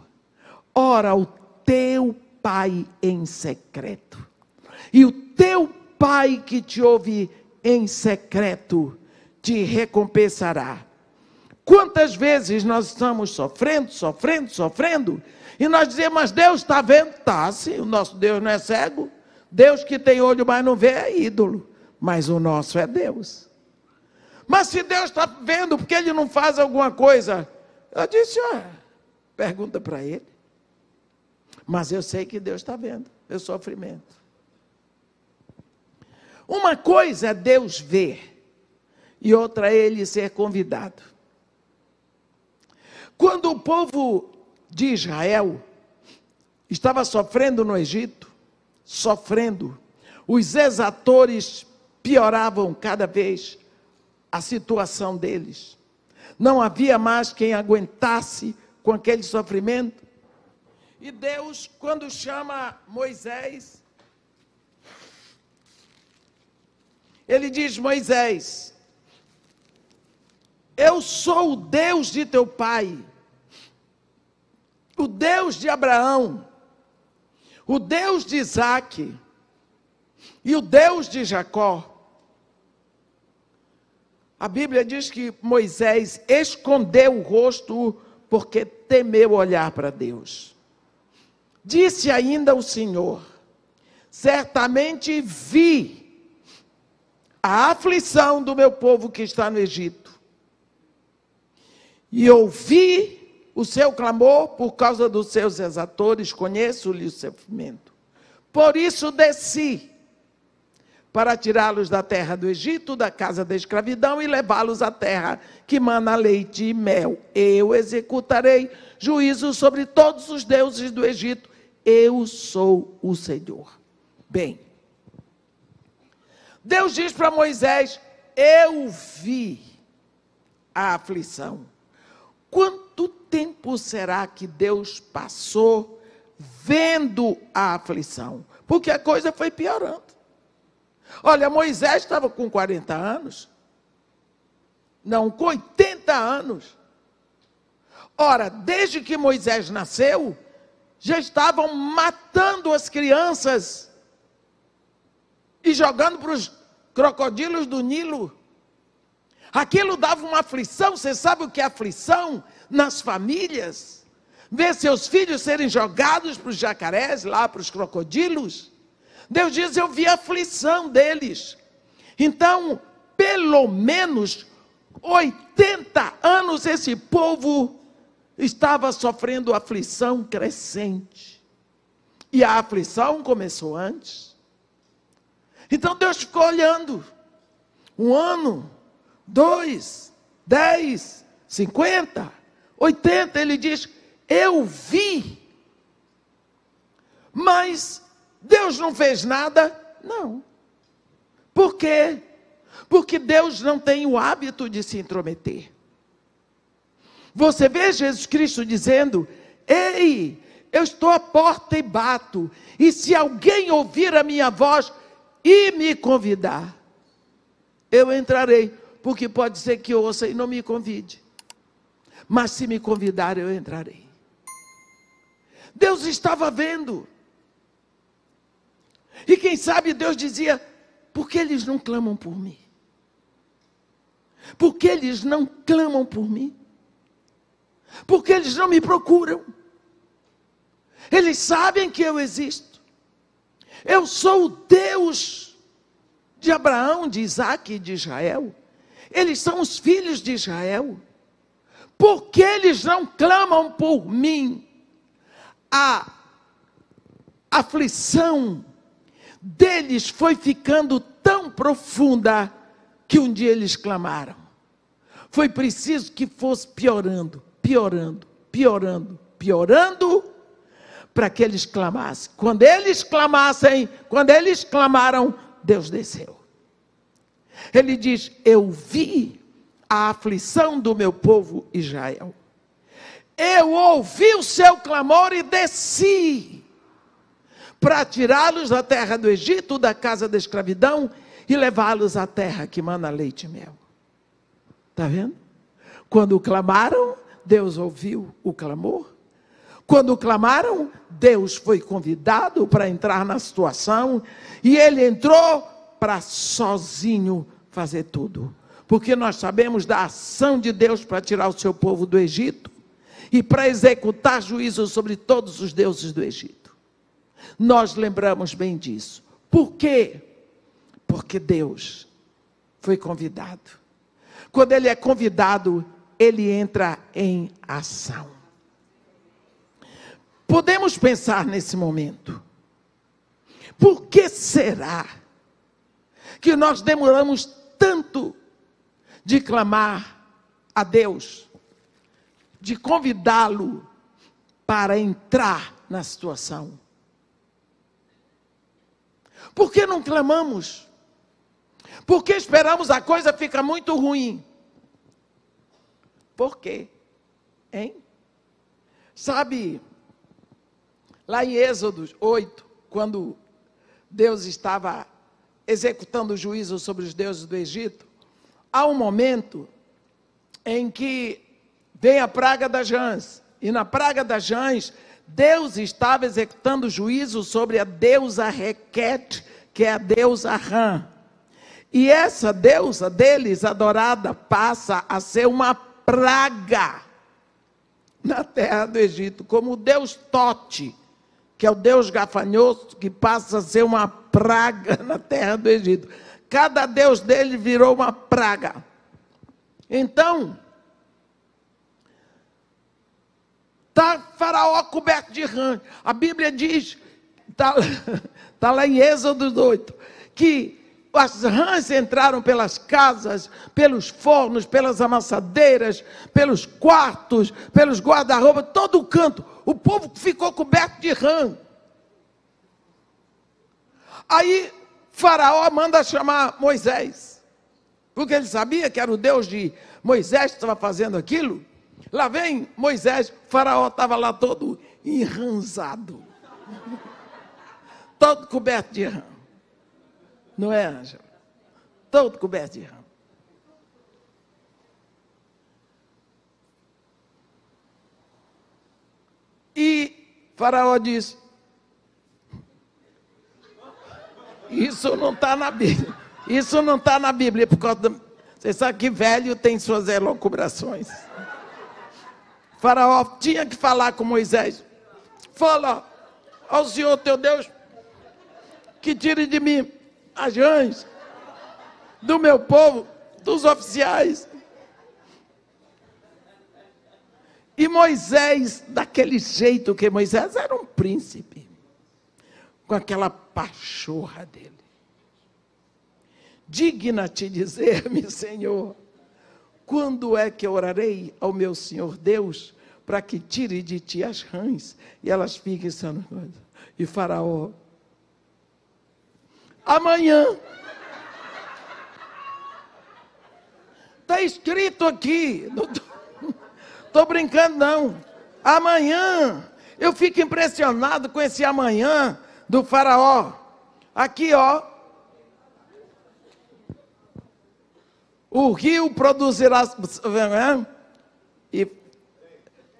Ora o teu pai em secreto. E o teu pai que te ouve em secreto te recompensará. Quantas vezes nós estamos sofrendo, sofrendo, sofrendo, e nós dizemos, mas Deus está vendo? Está, sim, o nosso Deus não é cego. Deus que tem olho, mas não vê, é ídolo mas o nosso é Deus. Mas se Deus está vendo porque ele não faz alguma coisa, eu disse, ó, ah, pergunta para ele. Mas eu sei que Deus está vendo meu sofrimento. Uma coisa é Deus ver, e outra é ele ser convidado. Quando o povo de Israel estava sofrendo no Egito, sofrendo, os exatores pioravam cada vez a situação deles. Não havia mais quem aguentasse com aquele sofrimento. E Deus, quando chama Moisés, ele diz: Moisés, eu sou o Deus de teu pai, o Deus de Abraão, o Deus de Isaac e o Deus de Jacó. A Bíblia diz que Moisés escondeu o rosto porque temeu olhar para Deus. Disse ainda o Senhor: Certamente vi a aflição do meu povo que está no Egito, e ouvi o seu clamor por causa dos seus exatores, conheço-lhe o sofrimento. Por isso desci para tirá-los da terra do Egito, da casa da escravidão e levá-los à terra que mana leite e mel. Eu executarei juízo sobre todos os deuses do Egito. Eu sou o Senhor. Bem, Deus diz para Moisés: Eu vi a aflição. Quanto tempo será que Deus passou vendo a aflição? Porque a coisa foi piorando. Olha, Moisés estava com 40 anos. Não, com 80 anos. Ora, desde que Moisés nasceu, já estavam matando as crianças e jogando para os crocodilos do Nilo. Aquilo dava uma aflição, você sabe o que é aflição? Nas famílias. Ver seus filhos serem jogados para os jacarés, lá para os crocodilos. Deus diz: Eu vi a aflição deles. Então, pelo menos 80 anos esse povo estava sofrendo aflição crescente. E a aflição começou antes. Então Deus ficou olhando. Um ano, dois, dez, cinquenta, oitenta. Ele diz: Eu vi. Mas Deus não fez nada? Não. Por quê? Porque Deus não tem o hábito de se intrometer. Você vê Jesus Cristo dizendo: Ei, eu estou à porta e bato, e se alguém ouvir a minha voz e me convidar, eu entrarei, porque pode ser que ouça e não me convide. Mas se me convidar, eu entrarei. Deus estava vendo. E quem sabe Deus dizia: por que eles não clamam por mim? Por que eles não clamam por mim? Por que eles não me procuram? Eles sabem que eu existo. Eu sou o Deus de Abraão, de Isaac e de Israel. Eles são os filhos de Israel. Por que eles não clamam por mim? A aflição deles foi ficando tão profunda que um dia eles clamaram. Foi preciso que fosse piorando, piorando, piorando, piorando, para que eles clamassem. Quando eles clamassem, quando eles clamaram, Deus desceu. Ele diz: Eu vi a aflição do meu povo Israel. Eu ouvi o seu clamor e desci para tirá-los da terra do Egito, da casa da escravidão e levá-los à terra que mana leite e mel. Está vendo? Quando clamaram, Deus ouviu o clamor. Quando clamaram, Deus foi convidado para entrar na situação e ele entrou para sozinho fazer tudo. Porque nós sabemos da ação de Deus para tirar o seu povo do Egito e para executar juízo sobre todos os deuses do Egito. Nós lembramos bem disso. Por quê? Porque Deus foi convidado. Quando ele é convidado, ele entra em ação. Podemos pensar nesse momento. Por que será que nós demoramos tanto de clamar a Deus, de convidá-lo para entrar na situação? Por que não clamamos? Por que esperamos a coisa fica muito ruim? Por quê? Hein? Sabe, lá em Êxodo 8, quando Deus estava executando o juízo sobre os deuses do Egito, há um momento em que vem a praga das rãs. E na praga das rãs, Deus estava executando juízo sobre a deusa Requete, que é a deusa Rã. E essa deusa deles, adorada, passa a ser uma praga na terra do Egito, como o deus Tote, que é o deus gafanhoto, que passa a ser uma praga <laughs> na terra do Egito. Cada deus dele virou uma praga. Então, Está Faraó coberto de rã. A Bíblia diz, está <laughs> tá lá em Êxodo 8, que as rãs entraram pelas casas, pelos fornos, pelas amassadeiras, pelos quartos, pelos guarda-roupa, todo o canto. O povo ficou coberto de rã. Aí Faraó manda chamar Moisés, porque ele sabia que era o Deus de Moisés que estava fazendo aquilo. Lá vem Moisés, Faraó estava lá todo enranzado, todo coberto de rã. Não é, Ângela? Todo coberto de rã. E Faraó disse: Isso não está na Bíblia. Isso não está na Bíblia, por causa do... Você sabe que velho tem suas elocubrações. Faraó tinha que falar com Moisés. Fala ao Senhor teu Deus que tire de mim as rãs do meu povo, dos oficiais. E Moisés, daquele jeito que Moisés era um príncipe, com aquela pachorra dele. Digna te dizer-me, Senhor, quando é que orarei ao meu Senhor Deus para que tire de ti as rãs e elas fiquem sendo E Faraó, amanhã. Está escrito aqui, estou <laughs> brincando não. Amanhã, eu fico impressionado com esse amanhã do Faraó. Aqui, ó, o rio produzirá. E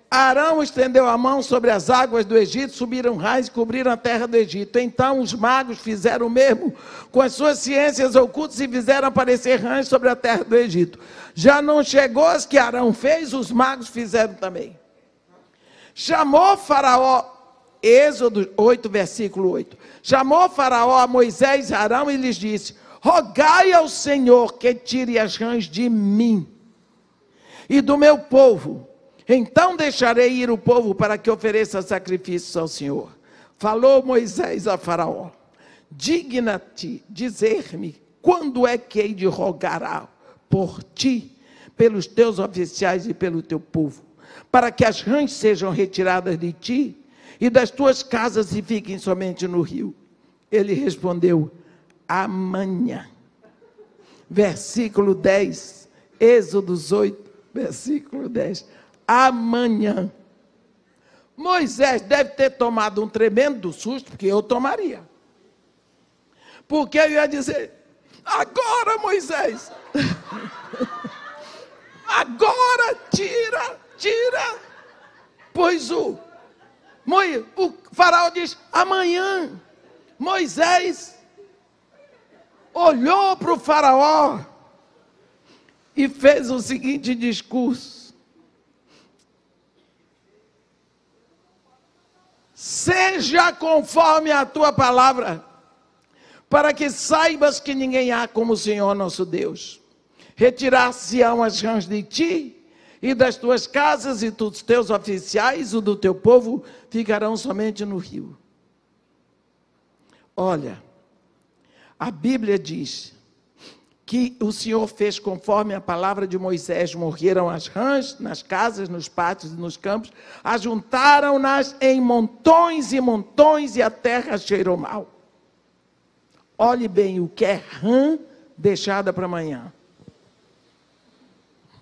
Arão estendeu a mão sobre as águas do Egito, subiram raios e cobriram a terra do Egito. Então os magos fizeram o mesmo com as suas ciências ocultas e fizeram aparecer rãs sobre a terra do Egito. Já não chegou as que Arão fez, os magos fizeram também. Chamou Faraó, Êxodo 8, versículo 8. Chamou Faraó a Moisés e Arão e lhes disse: Rogai ao Senhor que tire as rãs de mim e do meu povo. Então deixarei ir o povo para que ofereça sacrifícios ao Senhor. Falou Moisés a Faraó: Digna-te dizer-me quando é que hei de rogar por ti, pelos teus oficiais e pelo teu povo, para que as rãs sejam retiradas de ti e das tuas casas e fiquem somente no rio. Ele respondeu: amanhã. Versículo 10, Êxodo 8, versículo 10. Amanhã. Moisés deve ter tomado um tremendo susto, porque eu tomaria. Porque eu ia dizer: agora, Moisés, <laughs> agora tira, tira. Pois o, o Faraó diz: amanhã, Moisés olhou para o Faraó e fez o seguinte discurso: Seja conforme a tua palavra, para que saibas que ninguém há como o Senhor nosso Deus. Retirar-se-ão as rãs de ti e das tuas casas e dos teus oficiais, o do teu povo, ficarão somente no rio. Olha, a Bíblia diz que o Senhor fez conforme a palavra de Moisés: morreram as rãs nas casas, nos pátios e nos campos, ajuntaram-nas em montões e montões, e a terra cheirou mal. Olhe bem o que é rã deixada para amanhã.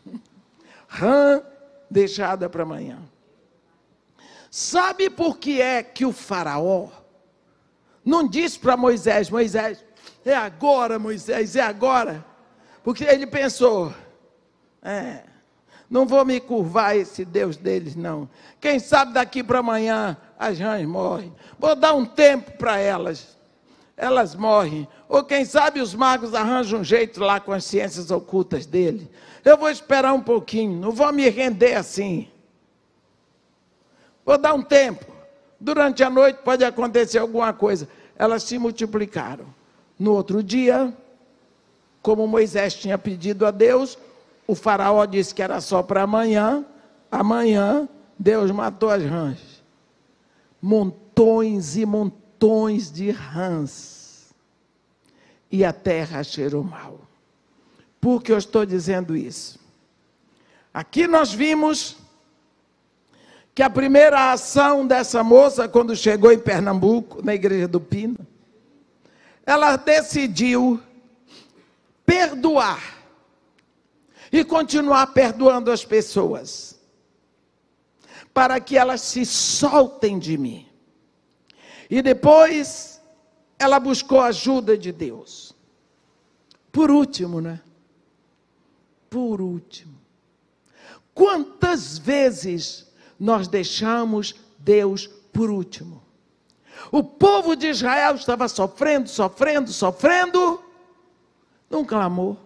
<laughs> Rã deixada para amanhã. Sabe por que é que o Faraó não disse para Moisés: Moisés, é agora, Moisés, é agora. Porque ele pensou: é, não vou me curvar a esse Deus deles, não. Quem sabe daqui para amanhã as rãs morrem. Vou dar um tempo para elas. Elas morrem. Ou quem sabe os magos arranjam um jeito lá com as ciências ocultas dele. Eu vou esperar um pouquinho, não vou me render assim. Vou dar um tempo. Durante a noite pode acontecer alguma coisa. Elas se multiplicaram. No outro dia, como Moisés tinha pedido a Deus, o faraó disse que era só para amanhã. Amanhã, Deus matou as rãs. Montões e montões de rãs. E a terra cheirou mal. Por que eu estou dizendo isso? Aqui nós vimos que a primeira ação dessa moça, quando chegou em Pernambuco, na igreja do Pina, ela decidiu perdoar e continuar perdoando as pessoas, para que elas se soltem de mim. E depois ela buscou a ajuda de Deus. Por último, né? Por último. Quantas vezes nós deixamos Deus por último? O povo de Israel estava sofrendo, sofrendo, sofrendo. Não clamou.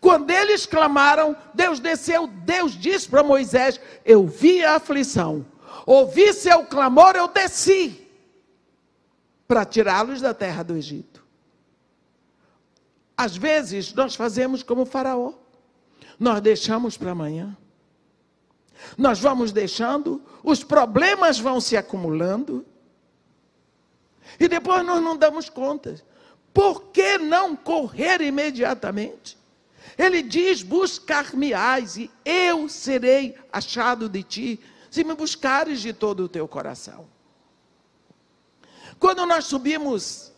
Quando eles clamaram, Deus desceu. Deus disse para Moisés: Eu vi a aflição, ouvi seu clamor, eu desci para tirá-los da terra do Egito. Às vezes nós fazemos como o Faraó, nós deixamos para amanhã. Nós vamos deixando, os problemas vão se acumulando, e depois nós não damos contas. Por que não correr imediatamente? Ele diz: Buscar-me-ás e eu serei achado de ti, se me buscares de todo o teu coração. Quando nós subimos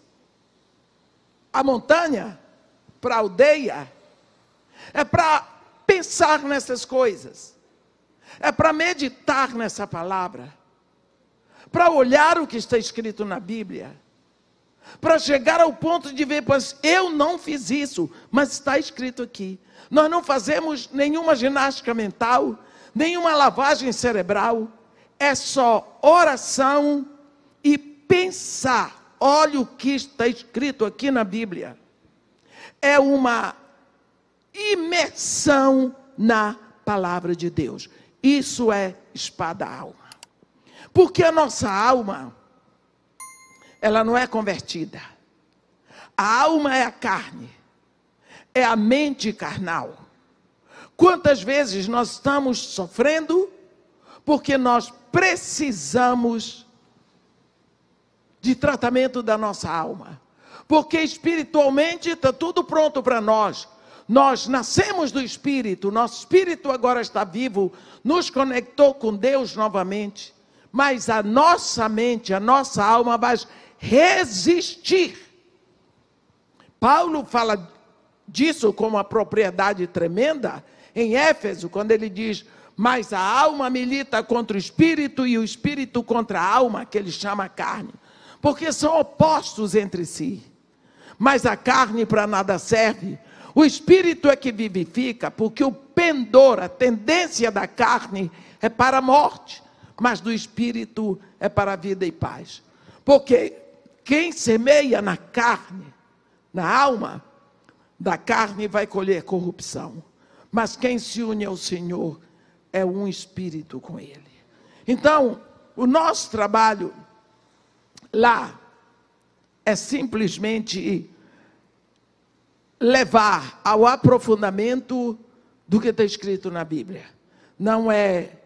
a montanha para a aldeia, é para pensar nessas coisas, é para meditar nessa palavra, para olhar o que está escrito na Bíblia, para chegar ao ponto de ver, pois eu não fiz isso, mas está escrito aqui. Nós não fazemos nenhuma ginástica mental, nenhuma lavagem cerebral, é só oração e pensar. Olha o que está escrito aqui na Bíblia. É uma imersão na palavra de Deus. Isso é espada alma. Porque a nossa alma, ela não é convertida. A alma é a carne, é a mente carnal. Quantas vezes nós estamos sofrendo porque nós precisamos de tratamento da nossa alma. Porque espiritualmente está tudo pronto para nós. Nós nascemos do espírito, nosso espírito agora está vivo, nos conectou com Deus novamente mas a nossa mente, a nossa alma vai resistir. Paulo fala disso com uma propriedade tremenda em Éfeso, quando ele diz: Mas a alma milita contra o espírito e o espírito contra a alma, que ele chama carne, porque são opostos entre si. Mas a carne para nada serve. O espírito é que vivifica, porque o pendor, a tendência da carne é para a morte mas do espírito é para a vida e paz. Porque quem semeia na carne, na alma, da carne vai colher corrupção. Mas quem se une ao Senhor é um espírito com Ele. Então, o nosso trabalho lá é simplesmente levar ao aprofundamento do que está escrito na Bíblia. Não é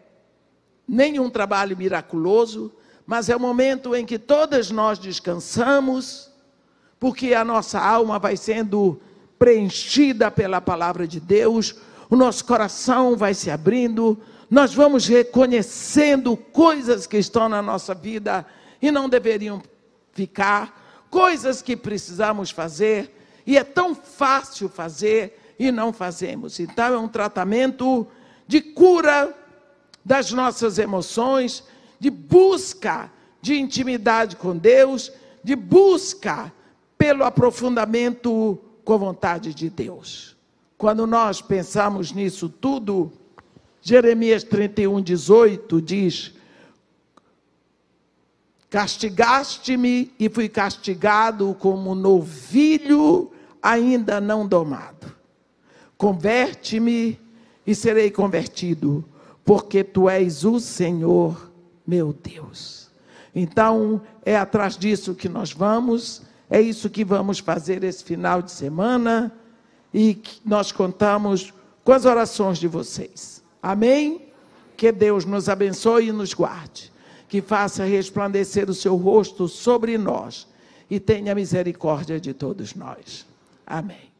nenhum trabalho miraculoso, mas é o momento em que todas nós descansamos, porque a nossa alma vai sendo preenchida pela palavra de Deus, o nosso coração vai se abrindo, nós vamos reconhecendo coisas que estão na nossa vida e não deveriam ficar, coisas que precisamos fazer e é tão fácil fazer e não fazemos. Então é um tratamento de cura das nossas emoções, de busca de intimidade com Deus, de busca pelo aprofundamento com a vontade de Deus. Quando nós pensamos nisso tudo, Jeremias 31, 18 diz: Castigaste-me e fui castigado como novilho ainda não domado. Converte-me e serei convertido porque tu és o Senhor, meu Deus. Então, é atrás disso que nós vamos, é isso que vamos fazer esse final de semana e nós contamos com as orações de vocês. Amém? Que Deus nos abençoe e nos guarde, que faça resplandecer o seu rosto sobre nós e tenha misericórdia de todos nós. Amém.